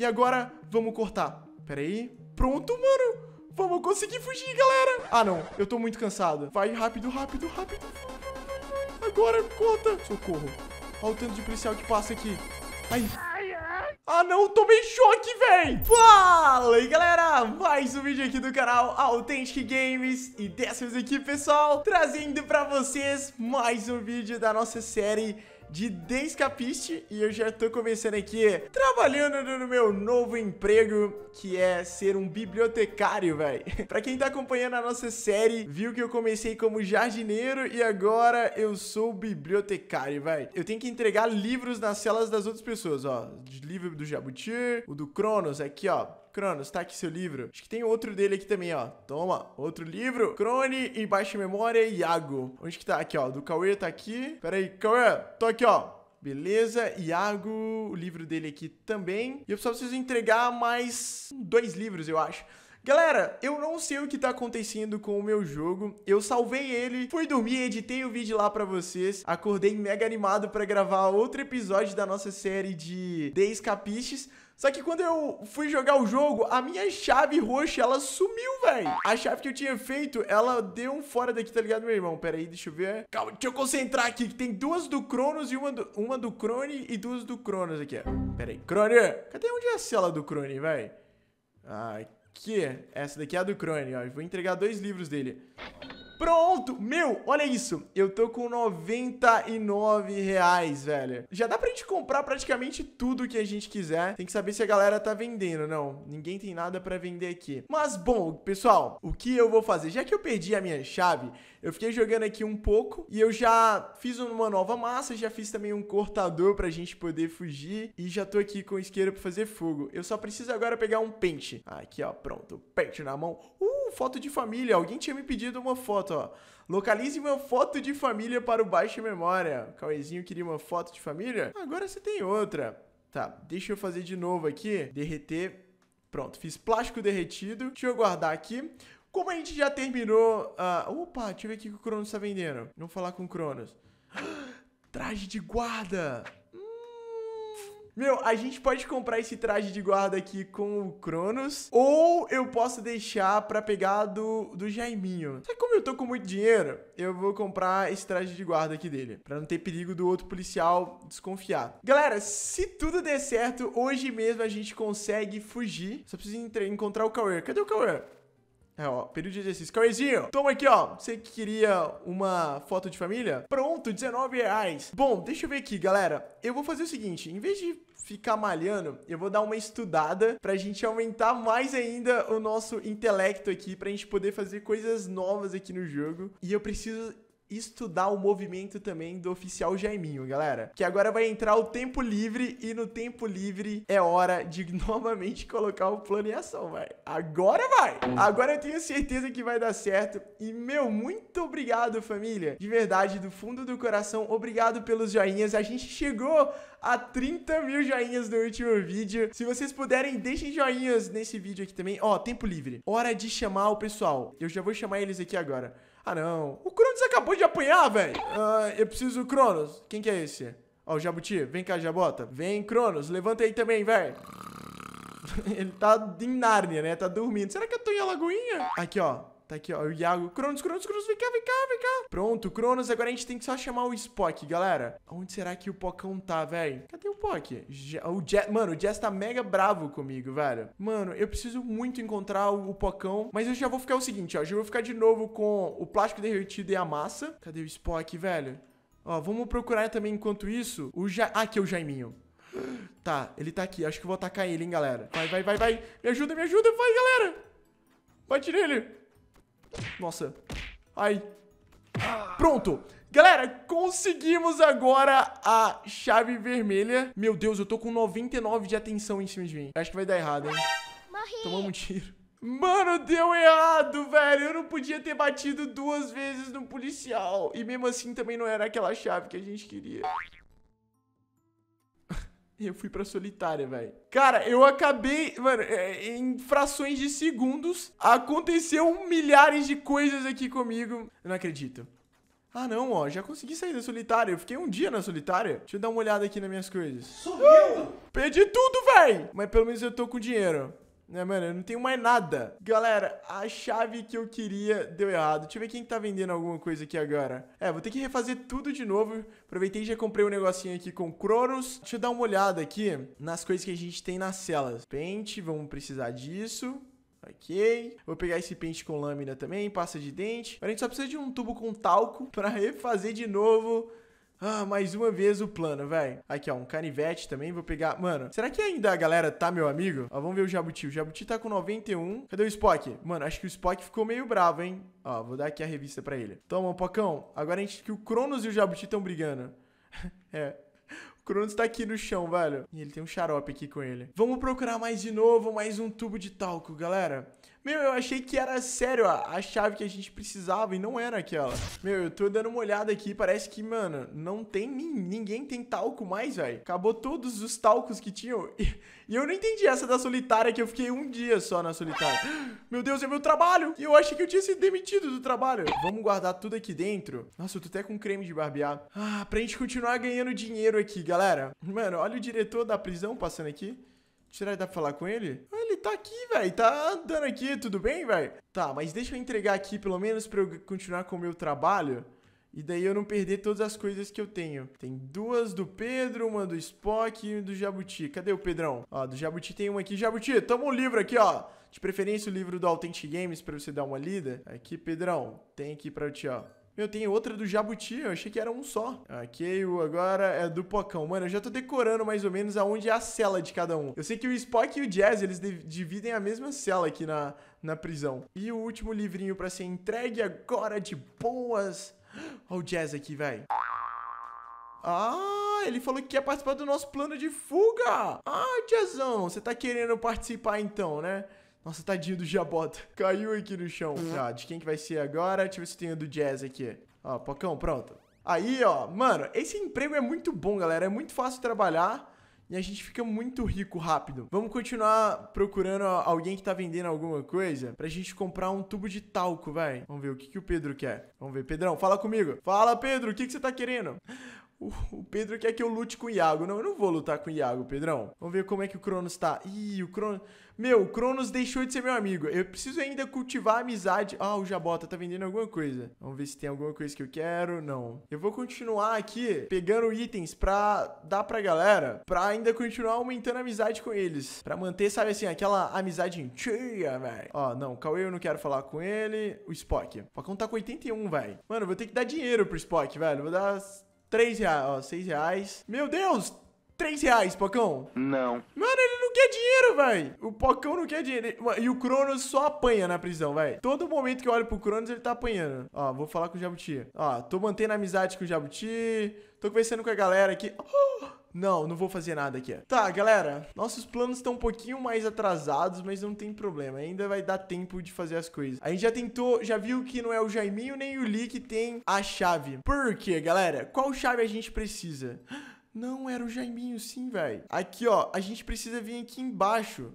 E agora, vamos cortar. Pera aí. Pronto, mano. Vamos conseguir fugir, galera. Ah, não. Eu tô muito cansado. Vai, rápido, rápido, rápido. Agora, corta. Socorro. Olha o tanto de policial que passa aqui. Ai. Ah, não, tomei choque, véi! Fala aí, galera! Mais um vídeo aqui do canal Authentic Games E dessa vez aqui, pessoal, trazendo pra vocês mais um vídeo da nossa série de Descapiste e eu já tô começando aqui trabalhando no meu novo emprego, que é ser um bibliotecário, velho. pra quem tá acompanhando a nossa série, viu que eu comecei como jardineiro e agora eu sou bibliotecário, velho. Eu tenho que entregar livros nas celas das outras pessoas, ó. Livro do Jabutir, o do Cronos aqui, ó Cronos, tá aqui seu livro. Acho que tem outro dele aqui também, ó. Toma, outro livro. Crone, embaixo baixa memória, Iago. Onde que tá? Aqui, ó. Do Cauê tá aqui. Pera aí, Cauê, tô aqui, ó. Beleza, Iago, o livro dele aqui também. E eu só preciso entregar mais dois livros, eu acho. Galera, eu não sei o que tá acontecendo com o meu jogo. Eu salvei ele, fui dormir, editei o vídeo lá pra vocês. Acordei mega animado pra gravar outro episódio da nossa série de 10 capiches. Só que quando eu fui jogar o jogo, a minha chave roxa, ela sumiu, velho. A chave que eu tinha feito, ela deu um fora daqui, tá ligado, meu irmão? Pera aí, deixa eu ver. Calma, deixa eu concentrar aqui, que tem duas do Cronos e uma do, uma do Crone e duas do Cronos aqui, ó. Pera aí, Crone, cadê onde é a cela do Crone, velho? Aqui, essa daqui é a do Crone, ó. vou entregar dois livros dele. Pronto! Meu, olha isso. Eu tô com 99 reais, velho. Já dá pra gente comprar praticamente tudo que a gente quiser. Tem que saber se a galera tá vendendo. Não, ninguém tem nada pra vender aqui. Mas, bom, pessoal, o que eu vou fazer? Já que eu perdi a minha chave, eu fiquei jogando aqui um pouco e eu já fiz uma nova massa, já fiz também um cortador pra gente poder fugir e já tô aqui com isqueiro pra fazer fogo. Eu só preciso agora pegar um pente. Aqui, ó, pronto. Pente na mão. Uh, foto de família. Alguém tinha me pedido uma foto, ó. Localize uma foto de família para o baixo memória. O Cauêzinho queria uma foto de família? Agora você tem outra. Tá, deixa eu fazer de novo aqui. Derreter Pronto, fiz plástico derretido. Deixa eu guardar aqui. Como a gente já terminou. Uh, opa, deixa eu ver o que o Cronos tá vendendo. Vamos falar com o Cronos. Traje de guarda! Hum. Meu, a gente pode comprar esse traje de guarda aqui com o Cronos. Ou eu posso deixar pra pegar do, do Jaiminho. Sabe como eu tô com muito dinheiro? Eu vou comprar esse traje de guarda aqui dele. Pra não ter perigo do outro policial desconfiar. Galera, se tudo der certo, hoje mesmo a gente consegue fugir. Só preciso encontrar o Cauê. Cadê o Cauê? É, ó, período de exercício. Cauêzinho, toma aqui, ó. Você queria uma foto de família? Pronto, 19 reais. Bom, deixa eu ver aqui, galera. Eu vou fazer o seguinte, em vez de ficar malhando, eu vou dar uma estudada pra gente aumentar mais ainda o nosso intelecto aqui, pra gente poder fazer coisas novas aqui no jogo. E eu preciso estudar o movimento também do oficial Jaiminho, galera. Que agora vai entrar o tempo livre e no tempo livre é hora de novamente colocar o plano em ação, vai. Agora vai! Agora eu tenho certeza que vai dar certo. E, meu, muito obrigado, família. De verdade, do fundo do coração, obrigado pelos joinhas. A gente chegou a 30 mil joinhas no último vídeo. Se vocês puderem, deixem joinhas nesse vídeo aqui também. Ó, tempo livre. Hora de chamar o pessoal. Eu já vou chamar eles aqui agora. Ah, não. O Cronos acabou de apanhar, velho. Ah, eu preciso do Cronos. Quem que é esse? Ó, o Jabuti. Vem cá, Jabota. Vem, Cronos. Levanta aí também, velho. Ele tá em Nárnia, né? Tá dormindo. Será que eu tô em Alagoinha? Aqui, ó. Tá aqui, ó. O Iago. Cronos, Cronos, Cronos, vem cá, vem cá, vem cá. Pronto, Cronos. Agora a gente tem que só chamar o Spock, galera. Onde será que o Pocão tá, velho? Cadê o Pock? O Jess... Mano, o Jess tá mega bravo comigo, velho. Mano, eu preciso muito encontrar o, o Pocão. Mas eu já vou ficar o seguinte, ó. Já vou ficar de novo com o plástico derretido e a massa. Cadê o Spock, velho? Ó, vamos procurar também enquanto isso o Ja... Ah, aqui é o Jaiminho. Tá, ele tá aqui. Acho que eu vou atacar ele, hein, galera. Vai, vai, vai, vai. Me ajuda, me ajuda. Vai, galera. Bate nele. Nossa. Ai. Pronto. Galera, conseguimos agora a chave vermelha. Meu Deus, eu tô com 99 de atenção em cima de mim. Acho que vai dar errado, hein? Morri. Tomamos um tiro. Mano, deu errado, velho. Eu não podia ter batido duas vezes no policial. E mesmo assim também não era aquela chave que a gente queria. Eu fui pra solitária, velho. Cara, eu acabei, mano, é, em frações de segundos, aconteceu milhares de coisas aqui comigo. Eu não acredito. Ah, não, ó, já consegui sair da solitária. Eu fiquei um dia na solitária. Deixa eu dar uma olhada aqui nas minhas coisas. Sumiu! Uh! Perdi tudo, velho! Mas pelo menos eu tô com dinheiro. Né, mano, eu não tenho mais nada. Galera, a chave que eu queria deu errado. Deixa eu ver quem tá vendendo alguma coisa aqui agora. É, vou ter que refazer tudo de novo. Aproveitei e já comprei um negocinho aqui com Cronos. Deixa eu dar uma olhada aqui nas coisas que a gente tem nas celas. Pente, vamos precisar disso. Ok. Vou pegar esse pente com lâmina também, pasta de dente. a gente só precisa de um tubo com talco para refazer de novo ah, mais uma vez o plano, velho. Aqui, ó, um canivete também. Vou pegar. Mano, será que ainda a galera tá, meu amigo? Ó, vamos ver o Jabuti. O Jabuti tá com 91. Cadê o Spock? Mano, acho que o Spock ficou meio bravo, hein? Ó, vou dar aqui a revista pra ele. Toma, Pocão. Agora a gente que o Cronos e o Jabuti estão brigando. é, Cronos tá aqui no chão, velho. E ele tem um xarope aqui com ele. Vamos procurar mais de novo, mais um tubo de talco, galera. Meu, eu achei que era sério a, a chave que a gente precisava e não era aquela. Meu, eu tô dando uma olhada aqui, parece que, mano, não tem ninguém tem talco mais, velho. Acabou todos os talcos que tinham. E, e, eu não entendi essa da solitária, que eu fiquei um dia só na solitária. Meu Deus, é meu trabalho! E eu achei que eu tinha sido demitido do trabalho. Vamos guardar tudo aqui dentro. Nossa, eu tô até com creme de barbear. Ah, pra gente continuar ganhando dinheiro aqui, galera. Mano, olha o diretor da prisão passando aqui. Será que dá pra falar com ele? Ah, ele tá aqui, velho. Tá andando aqui, tudo bem, velho? Tá, mas deixa eu entregar aqui pelo menos pra eu continuar com o meu trabalho. E daí eu não perder todas as coisas que eu tenho. Tem duas do Pedro, uma do Spock e do Jabuti. Cadê o Pedrão? Ó, do Jabuti tem uma aqui. Jabuti, toma um livro aqui, ó. De preferência o livro do Authentic Games pra você dar uma lida. Aqui, Pedrão. Tem aqui pra ti, ó. Meu, tem outra do Jabuti, eu achei que era um só. Ok, o agora é do Pocão. Mano, eu já tô decorando mais ou menos aonde é a cela de cada um. Eu sei que o Spock e o Jazz, eles dividem a mesma cela aqui na, na prisão. E o último livrinho pra ser entregue agora de boas. Olha o Jazz aqui, velho. Ah, ele falou que quer participar do nosso plano de fuga. Ah, Jazzão, você tá querendo participar então, né? Nossa, tadinho do Jabota. Caiu aqui no chão. Uhum. Ah, de quem que vai ser agora? Deixa eu ver se tem o do Jazz aqui. Ó, Pocão, pronto. Aí, ó, mano, esse emprego é muito bom, galera. É muito fácil trabalhar e a gente fica muito rico rápido. Vamos continuar procurando alguém que tá vendendo alguma coisa pra gente comprar um tubo de talco, vai. Vamos ver o que, que o Pedro quer. Vamos ver. Pedrão, fala comigo. Fala, Pedro, o que, que você tá querendo? O, Pedro quer que eu lute com o Iago. Não, eu não vou lutar com o Iago, Pedrão. Vamos ver como é que o Cronos tá. Ih, o Cronos... Meu, o Cronos deixou de ser meu amigo. Eu preciso ainda cultivar a amizade. Ah, o Jabota tá vendendo alguma coisa. Vamos ver se tem alguma coisa que eu quero. Não. Eu vou continuar aqui pegando itens pra dar pra galera. Pra ainda continuar aumentando a amizade com eles. Pra manter, sabe assim, aquela amizade antiga, velho. Ó, não. O Cauê eu não quero falar com ele. O Spock. O Facão tá com 81, velho. Mano, eu vou ter que dar dinheiro pro Spock, velho. Vou dar 3 reais, ó, 6 reais. Meu Deus, 3 reais, Pocão. Não. Mano, ele não quer dinheiro, velho. O Pocão não quer dinheiro. E o Cronos só apanha na prisão, velho. Todo momento que eu olho pro Cronos, ele tá apanhando. Ó, vou falar com o Jabuti. Ó, tô mantendo amizade com o Jabuti. Tô conversando com a galera aqui. Oh! Não, não vou fazer nada aqui. Tá, galera. Nossos planos estão um pouquinho mais atrasados, mas não tem problema. Ainda vai dar tempo de fazer as coisas. A gente já tentou, já viu que não é o Jaiminho nem o Lee que tem a chave. Por quê, galera? Qual chave a gente precisa? Não, era o Jaiminho, sim, velho. Aqui, ó, a gente precisa vir aqui embaixo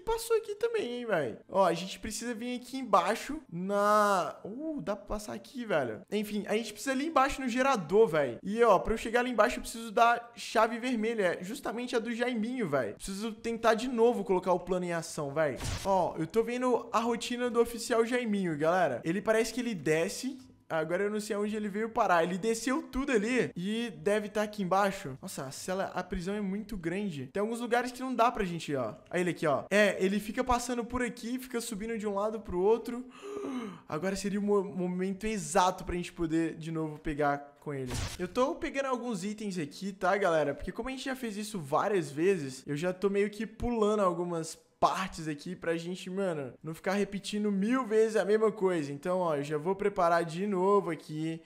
passou aqui também, hein, velho. Ó, a gente precisa vir aqui embaixo na... Uh, dá pra passar aqui, velho. Enfim, a gente precisa ali embaixo no gerador, velho. E, ó, pra eu chegar ali embaixo, eu preciso da chave vermelha. É justamente a do Jaiminho, velho. Preciso tentar de novo colocar o plano em ação, velho. Ó, eu tô vendo a rotina do oficial Jaiminho, galera. Ele parece que ele desce Agora eu não sei aonde ele veio parar. Ele desceu tudo ali e deve estar tá aqui embaixo. Nossa, a cela, a prisão é muito grande. Tem alguns lugares que não dá pra gente ir, ó. Olha ele aqui, ó. É, ele fica passando por aqui, fica subindo de um lado pro outro. Agora seria o momento exato pra gente poder de novo pegar com ele. Eu tô pegando alguns itens aqui, tá, galera? Porque como a gente já fez isso várias vezes, eu já tô meio que pulando algumas partes aqui pra gente, mano, não ficar repetindo mil vezes a mesma coisa. Então, ó, eu já vou preparar de novo aqui,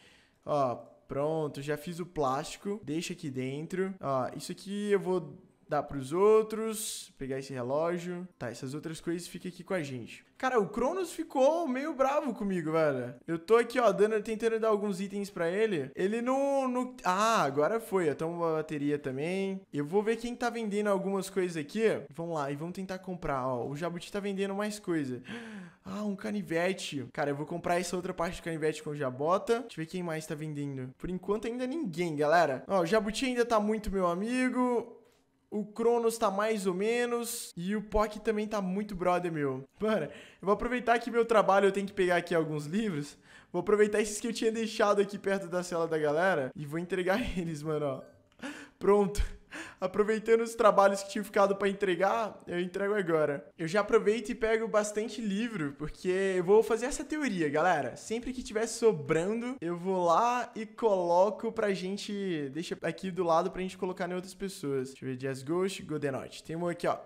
ó, pronto, já fiz o plástico, deixa aqui dentro. Ó, isso aqui eu vou dá pros outros, pegar esse relógio. Tá, essas outras coisas fica aqui com a gente. Cara, o Cronos ficou meio bravo comigo, velho. Eu tô aqui, ó, dando, tentando dar alguns itens pra ele. Ele não... não... Ah, agora foi. Eu tomo uma bateria também. Eu vou ver quem tá vendendo algumas coisas aqui. Vamos lá, e vamos tentar comprar, ó. O Jabuti tá vendendo mais coisa. Ah, um canivete. Cara, eu vou comprar essa outra parte do canivete com o Jabota. Deixa eu ver quem mais tá vendendo. Por enquanto, ainda ninguém, galera. Ó, o Jabuti ainda tá muito meu amigo. O Cronos tá mais ou menos. E o Pock também tá muito brother, meu. Mano, eu vou aproveitar que meu trabalho eu tenho que pegar aqui alguns livros. Vou aproveitar esses que eu tinha deixado aqui perto da cela da galera. E vou entregar eles, mano, ó. Pronto. Aproveitando os trabalhos que tinha ficado para entregar, eu entrego agora. Eu já aproveito e pego bastante livro, porque eu vou fazer essa teoria, galera. Sempre que tiver sobrando, eu vou lá e coloco pra gente. Deixa aqui do lado pra gente colocar em outras pessoas. Deixa eu ver, Jazz Ghost, Godenote. Tem um aqui, ó.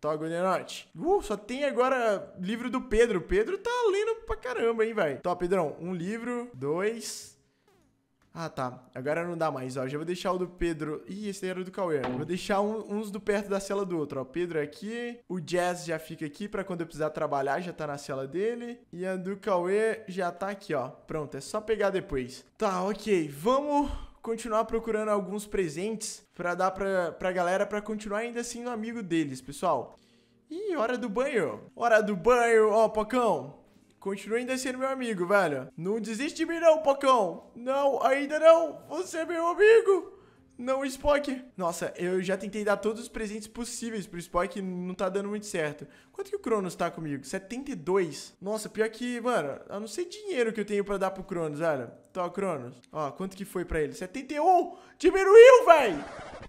Togo Godenot. Uh, só tem agora livro do Pedro. Pedro tá lendo pra caramba, hein, velho. Top, Pedrão. Um livro, dois, ah, tá. Agora não dá mais, ó. Já vou deixar o do Pedro. Ih, esse era do Cauê. Vou deixar um, uns do perto da cela do outro, ó. Pedro é aqui. O Jazz já fica aqui pra quando eu precisar trabalhar, já tá na cela dele. E a do Cauê já tá aqui, ó. Pronto, é só pegar depois. Tá, ok. Vamos continuar procurando alguns presentes pra dar pra, pra galera pra continuar ainda assim no amigo deles, pessoal. Ih, hora do banho. Hora do banho, ó, Pocão. Continua ainda sendo meu amigo, velho. Não desiste de mim não, Pocão. Não, ainda não. Você é meu amigo. Não, Spock! Nossa, eu já tentei dar todos os presentes possíveis pro Spock e não tá dando muito certo. Quanto que o Cronos tá comigo? 72? Nossa, pior que, mano, eu não sei dinheiro que eu tenho pra dar pro Cronos, olha. Tó, tá, Cronos. Ó, quanto que foi pra ele? 71! Diminuiu, véi!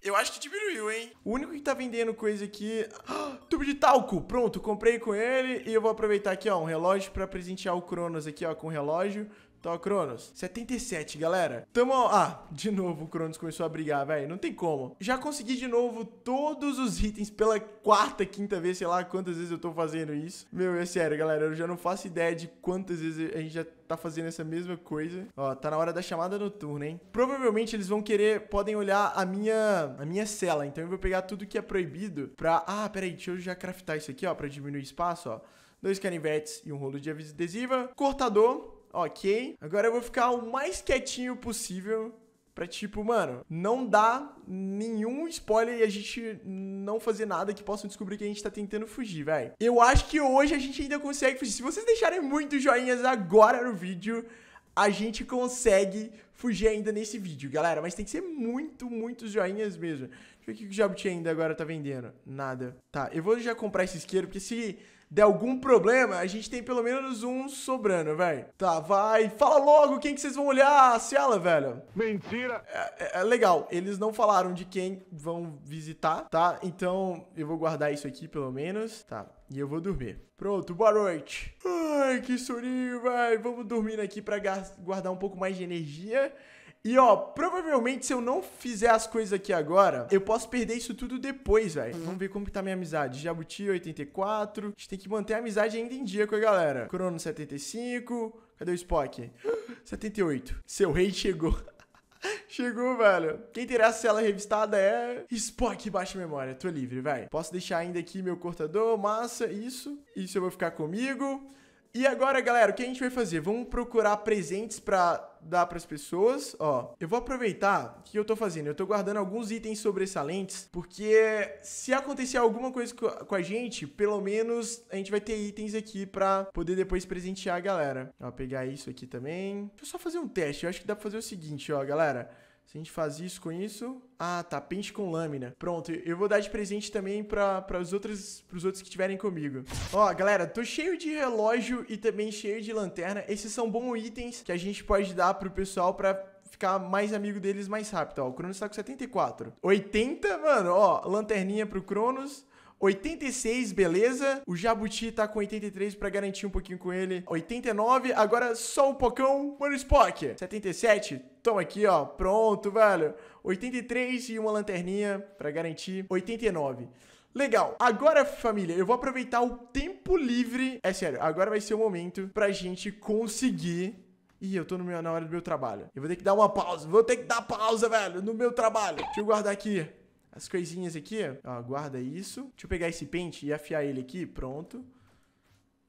Eu acho que diminuiu, hein? O único que tá vendendo coisa aqui... Ah, tubo de talco! Pronto, comprei com ele e eu vou aproveitar aqui, ó, um relógio pra presentear o Cronos aqui, ó, com o relógio. Então, Cronos, 77, galera. Tamo... Ah, de novo o Cronos começou a brigar, velho. Não tem como. Já consegui de novo todos os itens pela quarta, quinta vez, sei lá quantas vezes eu tô fazendo isso. Meu, é sério, galera. Eu já não faço ideia de quantas vezes a gente já tá fazendo essa mesma coisa. Ó, tá na hora da chamada noturna, hein? Provavelmente eles vão querer, podem olhar a minha a minha cela. Então eu vou pegar tudo que é proibido pra... Ah, peraí, deixa eu já craftar isso aqui, ó, pra diminuir espaço, ó. Dois canivetes e um rolo de adesiva. Cortador ok. Agora eu vou ficar o mais quietinho possível Pra tipo, mano, não dar nenhum spoiler e a gente não fazer nada que possam descobrir que a gente tá tentando fugir, velho. Eu acho que hoje a gente ainda consegue fugir. Se vocês deixarem muitos joinhas agora no vídeo, a gente consegue fugir ainda nesse vídeo, galera. Mas tem que ser muito, muitos joinhas mesmo. Deixa eu ver o que o Jabut ainda agora tá vendendo. Nada. Tá, eu vou já comprar esse isqueiro, porque se der algum problema, a gente tem pelo menos um sobrando, velho. Tá, vai. Fala logo quem que vocês vão olhar a cela, velho. Mentira! É, é, é, legal, eles não falaram de quem vão visitar, tá? Então eu vou guardar isso aqui pelo menos. Tá, e eu vou dormir. Pronto, boa noite. Ai, que soninho, velho. Vamos dormindo aqui pra guardar um pouco mais de energia. E ó, provavelmente se eu não fizer as coisas aqui agora, eu posso perder isso tudo depois, velho. Uhum. Vamos ver como que tá minha amizade. Jabuti 84. A gente tem que manter a amizade ainda em dia com a galera. Crono 75. Cadê o Spock? 78. Seu rei chegou. Chegou, velho. Quem terá a cela revistada é Spock baixa memória. Tô livre, vai. Posso deixar ainda aqui meu cortador, massa, isso. Isso eu vou ficar comigo. E agora, galera, o que a gente vai fazer? Vamos procurar presentes para dar para as pessoas, ó. Eu vou aproveitar que eu tô fazendo, eu tô guardando alguns itens sobressalentes, porque se acontecer alguma coisa com a gente, pelo menos a gente vai ter itens aqui para poder depois presentear a galera. Ó, pegar isso aqui também. Deixa eu só fazer um teste, eu acho que dá para fazer o seguinte, ó, galera. Se a gente faz isso com isso. Ah, tá. Pente com lâmina. Pronto, eu vou dar de presente também para os outros, pros outros que estiverem comigo. Ó, galera, tô cheio de relógio e também cheio de lanterna. Esses são bons itens que a gente pode dar pro pessoal para ficar mais amigo deles mais rápido. Ó, o Cronos tá com 74. 80, mano, ó, lanterninha pro Cronos. 86, beleza? O Jabuti tá com 83 pra garantir um pouquinho com ele. 89, agora só um pocão. Mano, Spock. 77, toma aqui, ó. Pronto, velho. 83 e uma lanterninha pra garantir. 89. Legal. Agora, família, eu vou aproveitar o tempo livre. É sério, agora vai ser o momento pra gente conseguir... Ih, eu tô meu, na hora do meu trabalho. Eu vou ter que dar uma pausa. Vou ter que dar pausa, velho, no meu trabalho. Deixa eu guardar aqui as coisinhas aqui, ó, guarda isso. Deixa eu pegar esse pente e afiar ele aqui, pronto.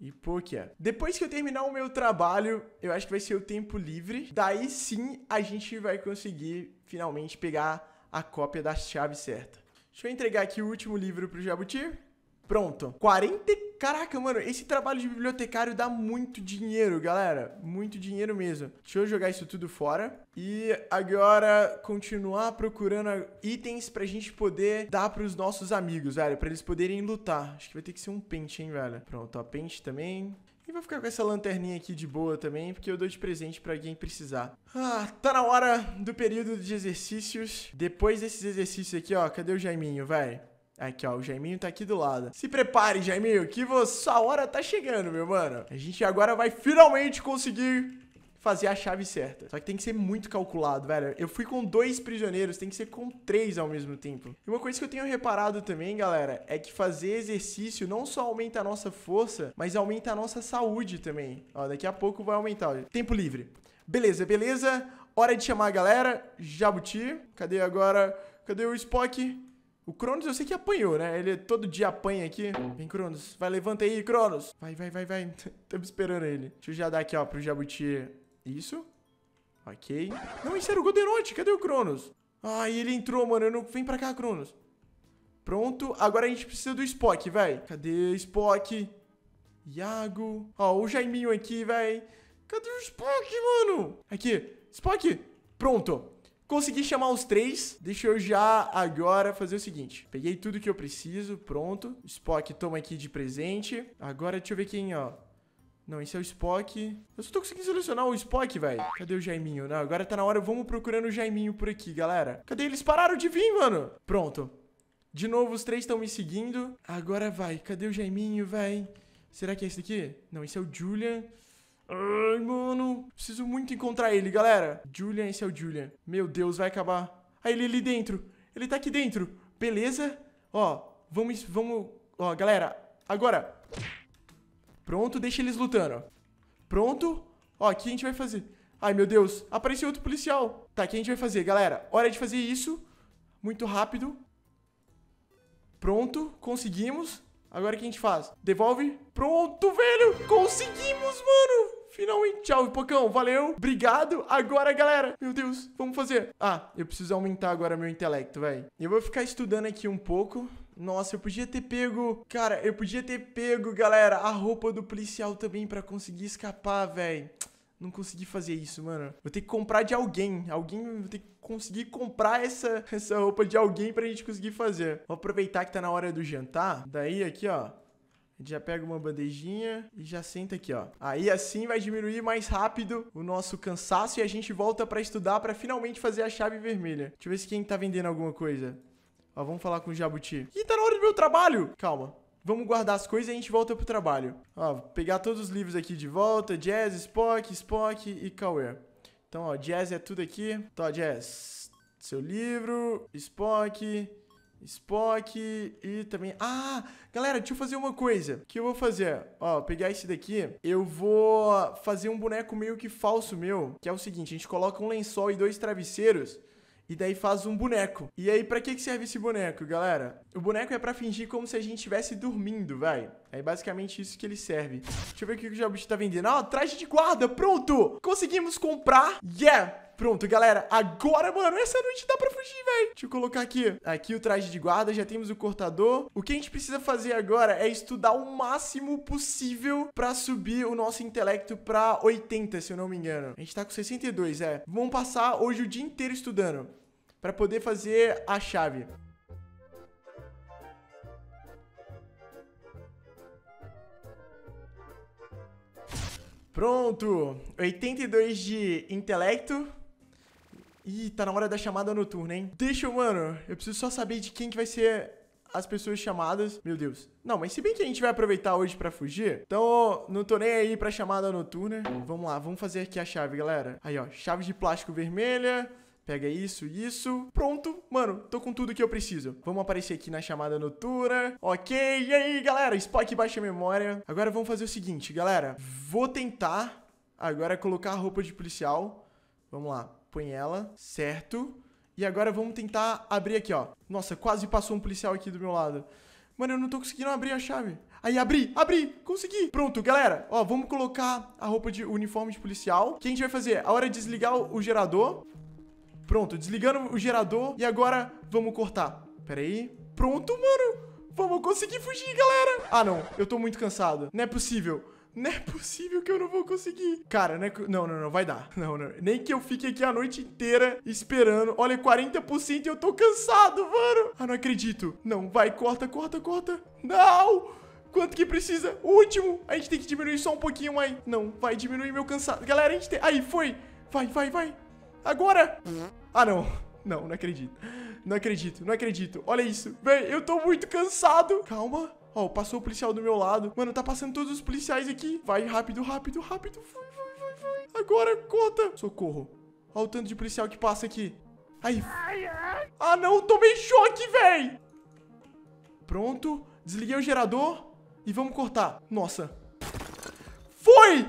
E por quê? Depois que eu terminar o meu trabalho, eu acho que vai ser o tempo livre. Daí sim a gente vai conseguir finalmente pegar a cópia da chave certa. Deixa eu entregar aqui o último livro pro Jabuti. Pronto. 44 Caraca, mano, esse trabalho de bibliotecário dá muito dinheiro, galera. Muito dinheiro mesmo. Deixa eu jogar isso tudo fora. E agora continuar procurando itens pra gente poder dar pros nossos amigos, velho. Pra eles poderem lutar. Acho que vai ter que ser um pente, hein, velho. Pronto, ó, pente também. E vou ficar com essa lanterninha aqui de boa também, porque eu dou de presente pra quem precisar. Ah, tá na hora do período de exercícios. Depois desses exercícios aqui, ó, cadê o Jaiminho, vai? Aqui, ó, o Jaiminho tá aqui do lado. Se prepare, Jaiminho, que sua hora tá chegando, meu mano. A gente agora vai finalmente conseguir fazer a chave certa. Só que tem que ser muito calculado, velho. Eu fui com dois prisioneiros, tem que ser com três ao mesmo tempo. E uma coisa que eu tenho reparado também, galera, é que fazer exercício não só aumenta a nossa força, mas aumenta a nossa saúde também. Ó, daqui a pouco vai aumentar. Ó. Tempo livre. Beleza, beleza. Hora de chamar a galera. Jabuti. Cadê agora? Cadê o Spock? O Cronos eu sei que apanhou, né? Ele todo dia apanha aqui. Vem, Cronos. Vai, levanta aí, Cronos. Vai, vai, vai, vai. Tamo esperando ele. Deixa eu já dar aqui, ó, pro Jabuti. Isso. Ok. Não, isso era o Goldenote. Cadê o Cronos? Ah, ele entrou, mano. Não... Vem pra cá, Cronos. Pronto. Agora a gente precisa do Spock, vai. Cadê Spock? Iago. Ó, o Jaiminho aqui, vai. Cadê o Spock, mano? Aqui. Spock. Pronto. Consegui chamar os três. Deixa eu já agora fazer o seguinte. Peguei tudo que eu preciso, pronto. Spock toma aqui de presente. Agora deixa eu ver quem, ó. Não, esse é o Spock. Eu só tô conseguindo selecionar o Spock, velho. Cadê o Jaiminho? Não, agora tá na hora. Vamos procurando o Jaiminho por aqui, galera. Cadê? Eles pararam de vir, mano. Pronto. De novo, os três estão me seguindo. Agora vai. Cadê o Jaiminho, velho? Será que é esse daqui? Não, esse é o Julian. Ai, mano. Preciso muito encontrar ele, galera. Julian, esse é o Julian. Meu Deus, vai acabar. Aí ele ali dentro. Ele tá aqui dentro. Beleza? Ó, vamos, vamos... Ó, galera, agora. Pronto, deixa eles lutando. Pronto. Ó, o que a gente vai fazer? Ai, meu Deus, apareceu outro policial. Tá, o que a gente vai fazer, galera? Hora de fazer isso. Muito rápido. Pronto, conseguimos. Agora o que a gente faz? Devolve. Pronto, velho. Conseguimos, mano finalmente. Tchau, pocão. Valeu. Obrigado. Agora, galera. Meu Deus, vamos fazer. Ah, eu preciso aumentar agora meu intelecto, velho. Eu vou ficar estudando aqui um pouco. Nossa, eu podia ter pego... Cara, eu podia ter pego, galera, a roupa do policial também pra conseguir escapar, velho. Não consegui fazer isso, mano. Vou ter que comprar de alguém. Alguém vou ter que conseguir comprar essa, essa roupa de alguém pra gente conseguir fazer. Vou aproveitar que tá na hora do jantar. Daí aqui, ó já pega uma bandejinha e já senta aqui, ó. Aí assim vai diminuir mais rápido o nosso cansaço e a gente volta para estudar para finalmente fazer a chave vermelha. Deixa eu ver se quem tá vendendo alguma coisa. Ó, vamos falar com o Jabuti. Ih, tá na hora do meu trabalho! Calma. Vamos guardar as coisas e a gente volta pro trabalho. Ó, pegar todos os livros aqui de volta. Jazz, Spock, Spock e Cowher Então, ó, Jazz é tudo aqui. Então, ó, Jazz, seu livro, Spock, Spock e também. Ah, galera, deixa eu fazer uma coisa. O que eu vou fazer? Ó, pegar esse daqui. Eu vou fazer um boneco meio que falso meu. Que é o seguinte: a gente coloca um lençol e dois travesseiros. E daí faz um boneco. E aí, pra que, serve esse boneco, galera? O boneco é pra fingir como se a gente estivesse dormindo, vai. É basicamente isso que ele serve. Deixa eu ver o que o Jabut tá vendendo. Ó, ah, traje de guarda, pronto! Conseguimos comprar. Yeah! Pronto, galera. Agora, mano, essa noite dá pra fugir, velho. Deixa eu colocar aqui. Aqui o traje de guarda, já temos o cortador. O que a gente precisa fazer agora é estudar o máximo possível pra subir o nosso intelecto pra 80, se eu não me engano. A gente tá com 62, é. Vamos passar hoje o dia inteiro estudando pra poder fazer a chave. Pronto, 82 de intelecto, Ih, tá na hora da chamada noturna, hein? Deixa eu, mano. Eu preciso só saber de quem que vai ser as pessoas chamadas. Meu Deus. Não, mas se bem que a gente vai aproveitar hoje pra fugir, então não tô nem aí pra chamada noturna. Vamos lá, vamos fazer aqui a chave, galera. Aí, ó, chave de plástico vermelha. Pega isso, isso. Pronto. Mano, tô com tudo que eu preciso. Vamos aparecer aqui na chamada noturna. Ok. E aí, galera? Spock baixa memória. Agora vamos fazer o seguinte, galera. Vou tentar agora colocar a roupa de policial. Vamos lá. Põe ela, certo. E agora vamos tentar abrir aqui, ó. Nossa, quase passou um policial aqui do meu lado. Mano, eu não tô conseguindo abrir a chave. Aí, abri, abri, consegui. Pronto, galera. Ó, vamos colocar a roupa de uniforme de policial. O que a gente vai fazer? A hora de desligar o, gerador. Pronto, desligando o gerador. E agora, vamos cortar. Pera aí. Pronto, mano. Vamos conseguir fugir, galera. Ah, não. Eu tô muito cansado. Não é possível. Não é possível que eu não vou conseguir. Cara, né? Não, não, não, vai dar. Não, não. Nem que eu fique aqui a noite inteira esperando. Olha, 40% e eu tô cansado, mano. Ah, não acredito. Não, vai, corta, corta, corta. Não! Quanto que precisa? O último. A gente tem que diminuir só um pouquinho aí Não, vai diminuir meu cansado. Galera, a gente tem... Aí, foi. Vai, vai, vai. Agora. Ah, não. Não, não acredito. Não acredito, não acredito. Olha isso. Véi, eu tô muito cansado. Calma. Ó, passou o policial do meu lado. Mano, tá passando todos os policiais aqui. Vai, rápido, rápido, rápido. Fui, fui, fui, fui. Agora, conta. Socorro. Ó o tanto de policial que passa aqui. Aí. Ah, não, tomei choque, véi. Pronto. Desliguei o gerador. E vamos cortar. Nossa. Foi!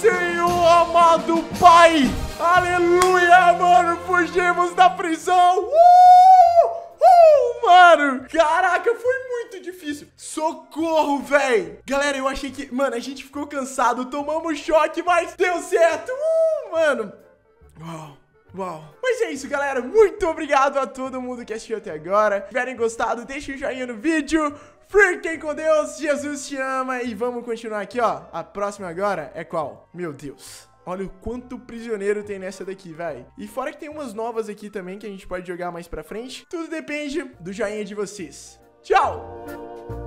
Senhor amado Pai! Aleluia, mano! Fugimos da prisão! Uh! Uh, mano! Caraca, foi Socorro, véi! Galera, eu achei que... Mano, a gente ficou cansado, tomamos choque, mas deu certo! Uh, mano! Uau! Uau. Mas é isso, galera. Muito obrigado a todo mundo que assistiu até agora. Se tiverem gostado, deixem o joinha no vídeo. Fiquem com Deus. Jesus te ama. E vamos continuar aqui, ó. A próxima agora é qual? Meu Deus. Olha o quanto prisioneiro tem nessa daqui, vai. E fora que tem umas novas aqui também que a gente pode jogar mais pra frente. Tudo depende do joinha de vocês. Tchau!